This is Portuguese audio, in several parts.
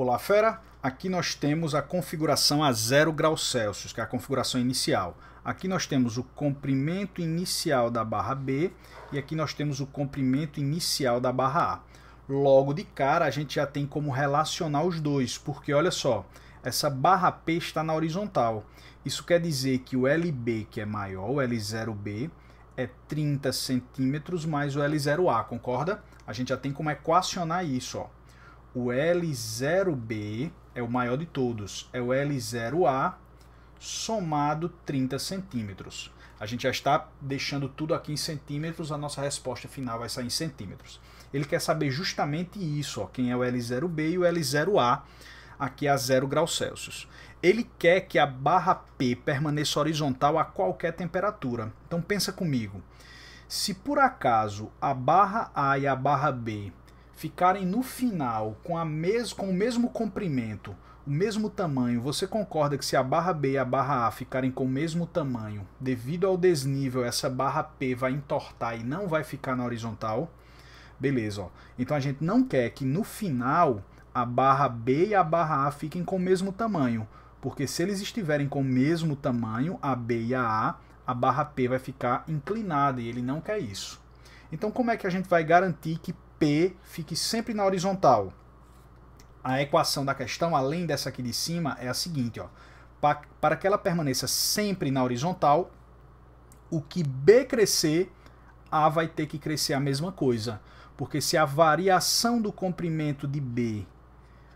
Olá fera, aqui nós temos a configuração a 0 graus Celsius, que é a configuração inicial. Aqui nós temos o comprimento inicial da barra B e aqui nós temos o comprimento inicial da barra A. Logo de cara a gente já tem como relacionar os dois, porque olha só, essa barra P está na horizontal. Isso quer dizer que o LB, que é maior, o L0B, é 30 centímetros mais o L0A, concorda? A gente já tem como equacionar isso, ó. O L0B é o maior de todos, é o L0A somado 30 centímetros. A gente já está deixando tudo aqui em centímetros, a nossa resposta final vai sair em centímetros. Ele quer saber justamente isso, ó, quem é o L0B e o L0A, aqui a 0 graus Celsius. Ele quer que a barra P permaneça horizontal a qualquer temperatura. Então pensa comigo, se por acaso a barra A e a barra B ficarem no final com, a mes com o mesmo comprimento, o mesmo tamanho, você concorda que se a barra B e a barra A ficarem com o mesmo tamanho, devido ao desnível, essa barra P vai entortar e não vai ficar na horizontal? Beleza, ó. Então a gente não quer que no final a barra B e a barra A fiquem com o mesmo tamanho, porque se eles estiverem com o mesmo tamanho, a B e a A, a barra P vai ficar inclinada e ele não quer isso. Então como é que a gente vai garantir que P fique sempre na horizontal. A equação da questão, além dessa aqui de cima, é a seguinte, ó. Para que ela permaneça sempre na horizontal, o que B crescer, A vai ter que crescer a mesma coisa. Porque se a variação do comprimento de B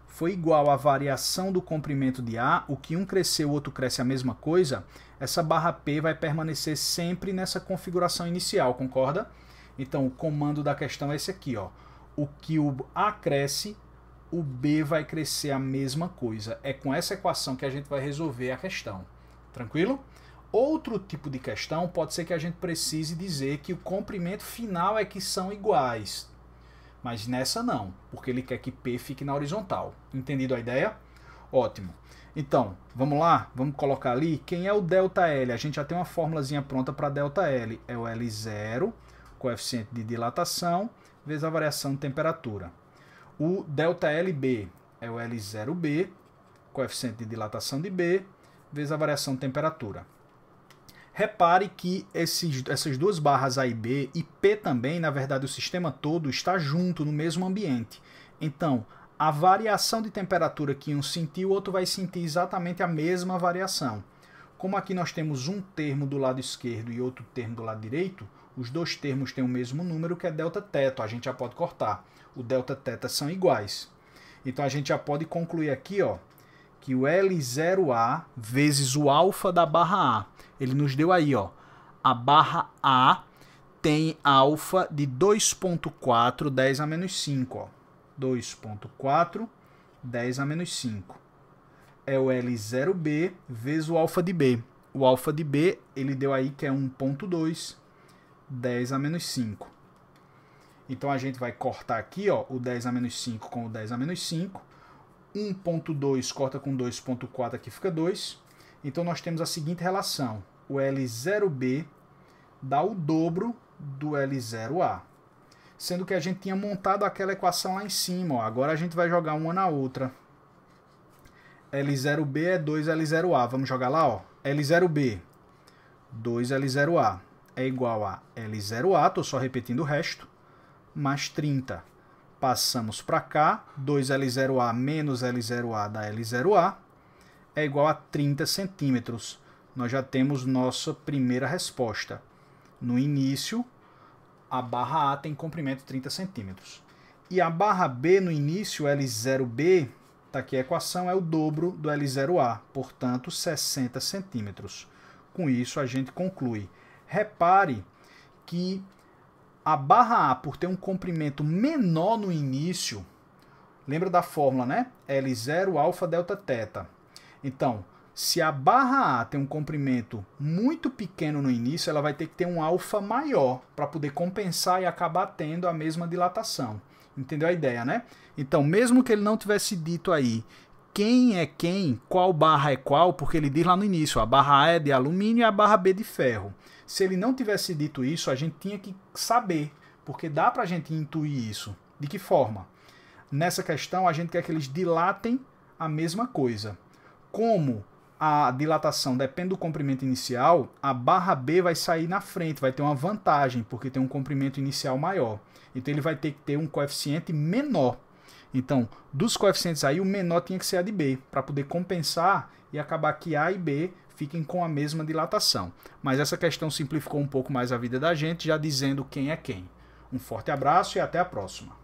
foi igual à variação do comprimento de A, o que um crescer, o outro cresce a mesma coisa, essa barra P vai permanecer sempre nessa configuração inicial, concorda? Então, o comando da questão é esse aqui, ó. O que o A cresce, o B vai crescer a mesma coisa. É com essa equação que a gente vai resolver a questão. Tranquilo? Outro tipo de questão pode ser que a gente precise dizer que o comprimento final é que são iguais. Mas nessa não, porque ele quer que P fique na horizontal. Entendido a ideia? Ótimo. Então, vamos lá? Vamos colocar ali quem é o delta L. A gente já tem uma formulazinha pronta para delta L. É o L0 coeficiente de dilatação, vezes a variação de temperatura. O ΔLB é o L0B, coeficiente de dilatação de B, vezes a variação de temperatura. Repare que esses, essas duas barras A e B e P também, na verdade, o sistema todo está junto no mesmo ambiente. Então, a variação de temperatura que um sentiu, o outro vai sentir exatamente a mesma variação. Como aqui nós temos um termo do lado esquerdo e outro termo do lado direito, os dois termos têm o mesmo número que é delta teta. A gente já pode cortar. O delta teta são iguais. Então a gente já pode concluir aqui ó, que o L0A vezes o alfa da barra A. Ele nos deu aí, ó, a barra A tem alfa de 2.4 10 a menos 5. 2.4 10 a menos 5 é o L0B vezes o alfa de B. O alfa de B, ele deu aí que é 1.2, 10 a menos 5. Então a gente vai cortar aqui ó, o 10 a menos 5 com o 10 a menos 5. 1.2 corta com 2.4, aqui fica 2. Então nós temos a seguinte relação. O L0B dá o dobro do L0A. Sendo que a gente tinha montado aquela equação lá em cima. Ó. Agora a gente vai jogar uma na outra. L0B é 2L0A. Vamos jogar lá, ó. L0B, 2L0A é igual a L0A, estou só repetindo o resto, mais 30. Passamos para cá, 2L0A menos L0A dá L0A, é igual a 30 centímetros. Nós já temos nossa primeira resposta. No início, a barra A tem comprimento 30 centímetros. E a barra B no início, L0B, Está aqui a equação, é o dobro do L0A, portanto 60 centímetros. Com isso a gente conclui. Repare que a barra A, por ter um comprimento menor no início, lembra da fórmula, né? L0 alfa delta teta. Então, se a barra A tem um comprimento muito pequeno no início, ela vai ter que ter um alfa maior para poder compensar e acabar tendo a mesma dilatação. Entendeu a ideia, né? Então, mesmo que ele não tivesse dito aí quem é quem, qual barra é qual, porque ele diz lá no início, a barra A é de alumínio e a barra B de ferro. Se ele não tivesse dito isso, a gente tinha que saber, porque dá para a gente intuir isso. De que forma? Nessa questão, a gente quer que eles dilatem a mesma coisa. Como a dilatação depende do comprimento inicial, a barra B vai sair na frente, vai ter uma vantagem, porque tem um comprimento inicial maior. Então ele vai ter que ter um coeficiente menor. Então, dos coeficientes aí, o menor tinha que ser a de B, para poder compensar e acabar que A e B fiquem com a mesma dilatação. Mas essa questão simplificou um pouco mais a vida da gente, já dizendo quem é quem. Um forte abraço e até a próxima.